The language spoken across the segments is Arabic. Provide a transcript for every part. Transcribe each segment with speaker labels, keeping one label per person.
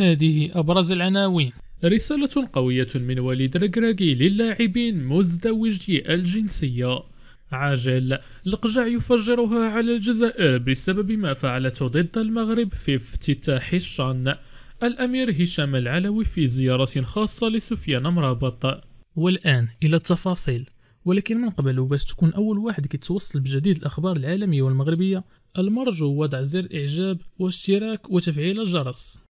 Speaker 1: هذه أبرز العناوين رسالة قوية من وليد ركراكي للاعبين مزدوجي الجنسية عاجل القجع يفجرها على الجزائر بسبب ما فعلته ضد المغرب في افتتاح الشان الأمير هشام العلوي في زيارة خاصة لسفيان مرابط والآن إلى التفاصيل ولكن من قبل باش تكون أول واحد كيتوصل بجديد الأخبار العالمية والمغربية المرجو وضع زر إعجاب واشتراك وتفعيل الجرس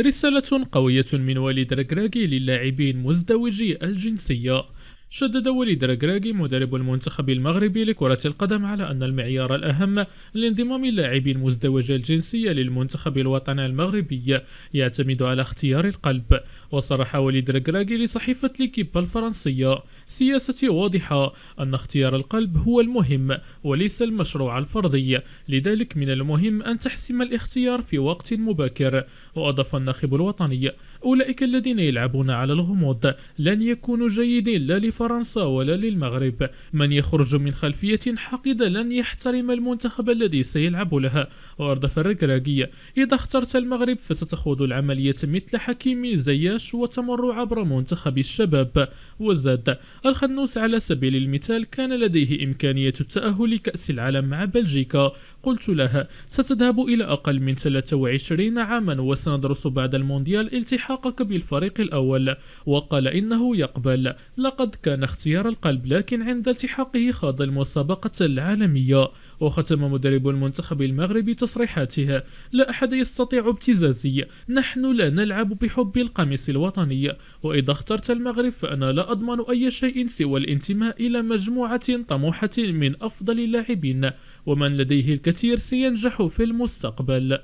Speaker 1: رسالة قوية من والد ركراكي للاعبين مزدوجي الجنسية شدد وليد ركراكي مدرب المنتخب المغربي لكرة القدم على أن المعيار الأهم لانضمام اللاعبين المزدوج الجنسية للمنتخب الوطني المغربي يعتمد على اختيار القلب وصرح وليد ركراكي لصحيفة ليكيب الفرنسية سياسة واضحة أن اختيار القلب هو المهم وليس المشروع الفردي لذلك من المهم أن تحسم الاختيار في وقت مبكر وأضاف الناخب الوطني أولئك الذين يلعبون على الغموض لن يكونوا جيدين لا لفرنسا ولا للمغرب من يخرج من خلفية حقدة لن يحترم المنتخب الذي سيلعب لها وأردف الركراكي إذا اخترت المغرب فستخوض العملية مثل حكيم زياش وتمر عبر منتخب الشباب وزاد الخنوس على سبيل المثال كان لديه إمكانية التأهل لكأس العالم مع بلجيكا قلت لها ستذهب إلى أقل من 23 عاما وسندرس بعد المونديال التحاقك بالفريق الأول وقال إنه يقبل لقد كان اختيار القلب لكن عند التحاقه خاض المسابقة العالمية وختم مدرب المنتخب المغربي تصريحاته لا أحد يستطيع ابتزازي نحن لا نلعب بحب القميص الوطني وإذا اخترت المغرب فأنا لا أضمن أي شيء سوى الانتماء إلى مجموعة طموحة من أفضل اللاعبين ومن لديه الكثير سينجح في المستقبل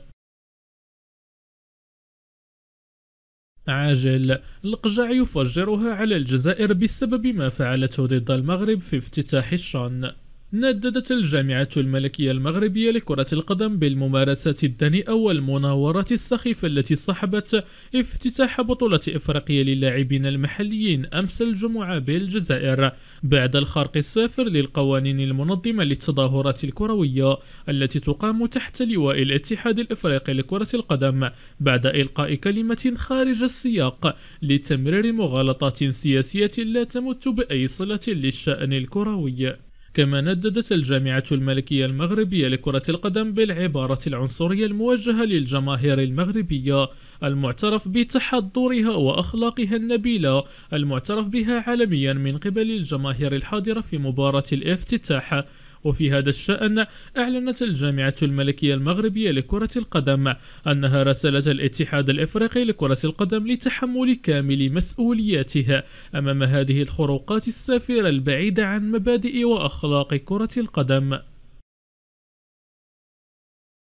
Speaker 1: عاجل القجع يفجرها على الجزائر بسبب ما فعلته ضد المغرب في افتتاح الشان نددت الجامعة الملكية المغربية لكرة القدم بالممارسات الدنيئة والمناورات السخيفة التي صحبت افتتاح بطولة إفريقيا للاعبين المحليين أمس الجمعة بالجزائر بعد الخرق السافر للقوانين المنظمة للتظاهرات الكروية التي تقام تحت لواء الاتحاد الإفريقي لكرة القدم بعد إلقاء كلمة خارج السياق لتمرير مغالطات سياسية لا تمت بأي صلة للشأن الكروي كما نددت الجامعة الملكية المغربية لكرة القدم بالعبارة العنصرية الموجهة للجماهير المغربية المعترف بتحضرها وأخلاقها النبيلة المعترف بها عالميا من قبل الجماهير الحاضرة في مباراة الافتتاح وفي هذا الشأن أعلنت الجامعة الملكية المغربية لكرة القدم أنها رسلت الاتحاد الإفريقي لكرة القدم لتحمل كامل مسؤولياتها أمام هذه الخروقات السافرة البعيدة عن مبادئ وأخلاق كرة القدم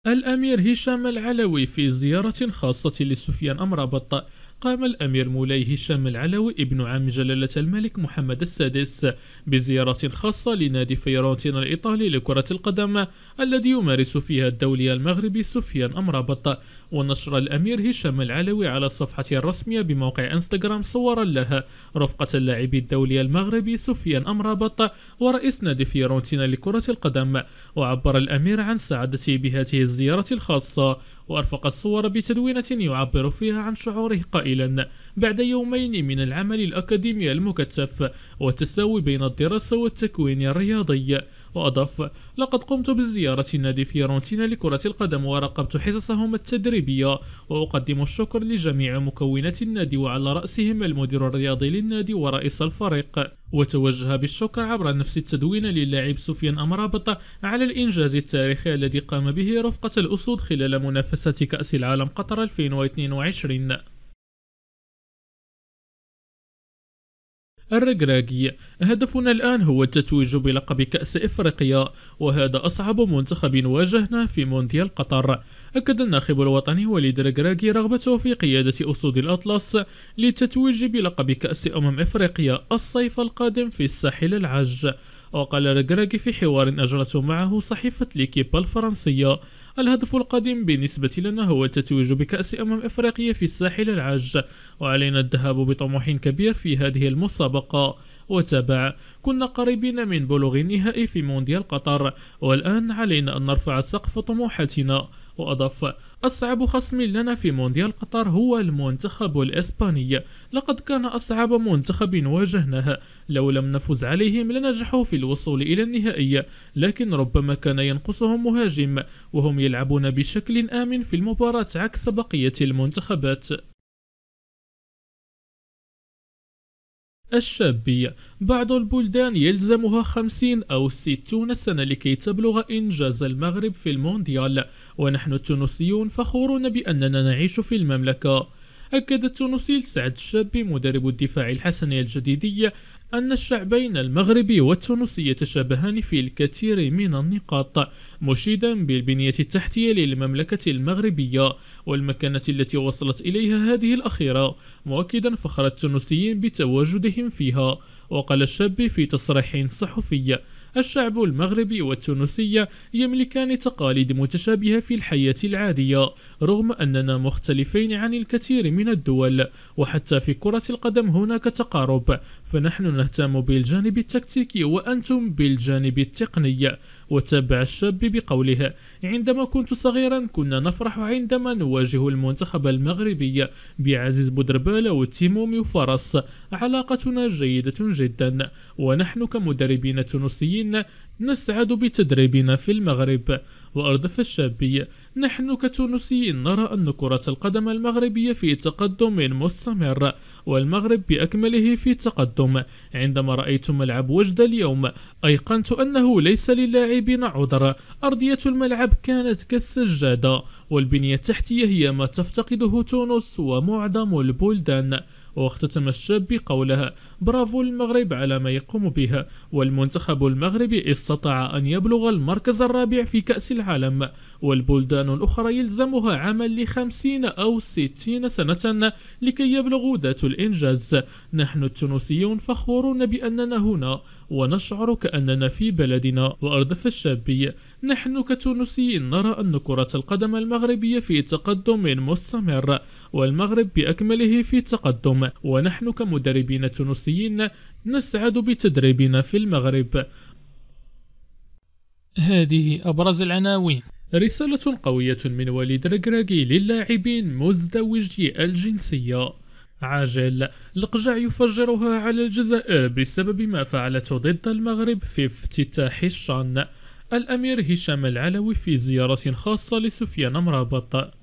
Speaker 1: الأمير هشام العلوي في زيارة خاصة لسفيان أمرابط قام الأمير مولاي هشام العلوي ابن عم جلالة الملك محمد السادس بزيارة خاصة لنادي فيورنتينا الإيطالي لكرة القدم الذي يمارس فيها الدولي المغربي سفيان أمرابط ونشر الأمير هشام العلوي على صفحته الرسمية بموقع انستغرام صورا لها رفقة اللاعب الدولي المغربي سفيان أمرابط ورئيس نادي فيورنتينا لكرة القدم وعبر الأمير عن سعادته بهذه الزيارة الخاصة وأرفق الصور بتدوينة يعبر فيها عن شعوره قائلا قائلا بعد يومين من العمل الأكاديمي المكثف والتساوي بين الدراسة والتكوين الرياضي وأضاف لقد قمت بزيارة نادي فيرونتينا لكرة القدم وراقبت حصصهم التدريبية وأقدم الشكر لجميع مكونات النادي وعلى رأسهم المدير الرياضي للنادي ورئيس الفريق وتوجه بالشكر عبر نفس التدوين للاعب سفيان أمرابط على الإنجاز التاريخي الذي قام به رفقة الأسود خلال منافسة كأس العالم قطر 2022 الرقراقي هدفنا الآن هو التتويج بلقب كأس إفريقيا وهذا أصعب منتخب واجهناه في مونديال قطر أكد الناخب الوطني وليد الركراكي رغبته في قيادة أسود الأطلس للتتويج بلقب كأس أمم إفريقيا الصيف القادم في الساحل العاج وقال الركراكي في حوار أجرته معه صحيفة ليكيب الفرنسية الهدف القادم بالنسبة لنا هو التتويج بكأس أمم إفريقيا في الساحل العاج وعلينا الذهاب بطموح كبير في هذه المسابقة وتابع كنا قريبين من بلوغ النهائي في مونديال قطر والآن علينا أن نرفع سقف طموحاتنا وأضاف أصعب خصم لنا في مونديال قطر هو المنتخب الإسباني لقد كان أصعب منتخب واجهناه لو لم نفز عليهم لنجحوا في الوصول إلى النهائي لكن ربما كان ينقصهم مهاجم وهم يلعبون بشكل آمن في المباراة عكس بقية المنتخبات الشابية بعض البلدان يلزمها 50 أو 60 سنة لكي تبلغ إنجاز المغرب في المونديال ونحن التونسيون فخورون بأننا نعيش في المملكة أكد التونسي سعد الشابي مدرب الدفاع الحسني الجديدي أن الشعبين المغربي والتونسي يتشابهان في الكثير من النقاط مشيدا بالبنية التحتية للمملكة المغربية والمكانة التي وصلت إليها هذه الأخيرة مؤكدا فخر التونسيين بتواجدهم فيها وقال الشاب في تصريح صحفي الشعب المغربي والتونسي يملكان تقاليد متشابهة في الحياة العادية رغم أننا مختلفين عن الكثير من الدول وحتى في كرة القدم هناك تقارب فنحن نهتم بالجانب التكتيكي وأنتم بالجانب التقني وتابع الشاب بقوله عندما كنت صغيرا كنا نفرح عندما نواجه المنتخب المغربي بعزيز بودربالة وتيموم وفرس علاقتنا جيدة جدا ونحن كمدربين تونسيين نسعد بتدريبنا في المغرب وأردف الشابي نحن كتونسيين نرى أن كرة القدم المغربية في تقدم مستمر والمغرب بأكمله في تقدم عندما رأيت ملعب وجد اليوم أيقنت أنه ليس للاعبين عذر أرضية الملعب كانت كالسجادة والبنية التحتية هي ما تفتقده تونس ومعظم البلدان واختتم الشاب بقولها برافو المغرب على ما يقوم بها والمنتخب المغربي استطاع أن يبلغ المركز الرابع في كأس العالم والبلدان الأخرى يلزمها عمل لخمسين أو ستين سنة لكي يبلغوا ذات الإنجاز نحن التونسيون فخورون بأننا هنا ونشعر كأننا في بلدنا وأردف الشابي نحن كتونسيين نرى أن كرة القدم المغربية في تقدم مستمر والمغرب بأكمله في تقدم ونحن كمدربين تونسيين نسعد بتدريبنا في المغرب هذه أبرز العناوين رسالة قوية من وليد ركراكي للاعبين مزدوجي الجنسية عاجل القجع يفجرها على الجزائر بسبب ما فعلته ضد المغرب في افتتاح الشان الأمير هشام العلوي في زيارة خاصة لسفيان مرابط